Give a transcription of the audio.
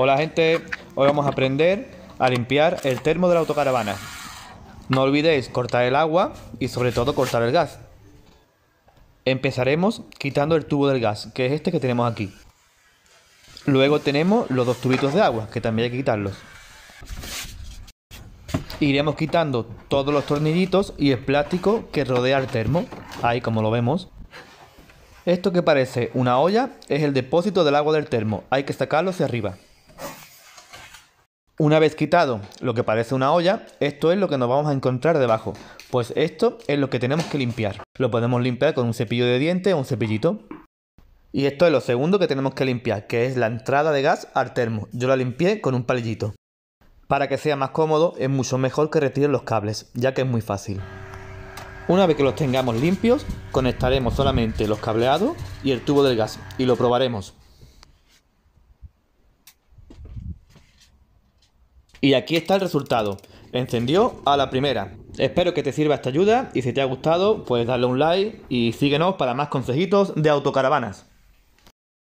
Hola gente, hoy vamos a aprender a limpiar el termo de la autocaravana. No olvidéis cortar el agua y sobre todo cortar el gas. Empezaremos quitando el tubo del gas, que es este que tenemos aquí. Luego tenemos los dos tubitos de agua, que también hay que quitarlos. Iremos quitando todos los tornillitos y el plástico que rodea el termo, ahí como lo vemos. Esto que parece una olla es el depósito del agua del termo, hay que sacarlo hacia arriba. Una vez quitado lo que parece una olla, esto es lo que nos vamos a encontrar debajo. Pues esto es lo que tenemos que limpiar. Lo podemos limpiar con un cepillo de dientes o un cepillito. Y esto es lo segundo que tenemos que limpiar, que es la entrada de gas al termo. Yo la limpié con un palillito. Para que sea más cómodo, es mucho mejor que retiren los cables, ya que es muy fácil. Una vez que los tengamos limpios, conectaremos solamente los cableados y el tubo del gas y lo probaremos. Y aquí está el resultado. Encendió a la primera. Espero que te sirva esta ayuda y si te ha gustado, pues dale un like y síguenos para más consejitos de autocaravanas.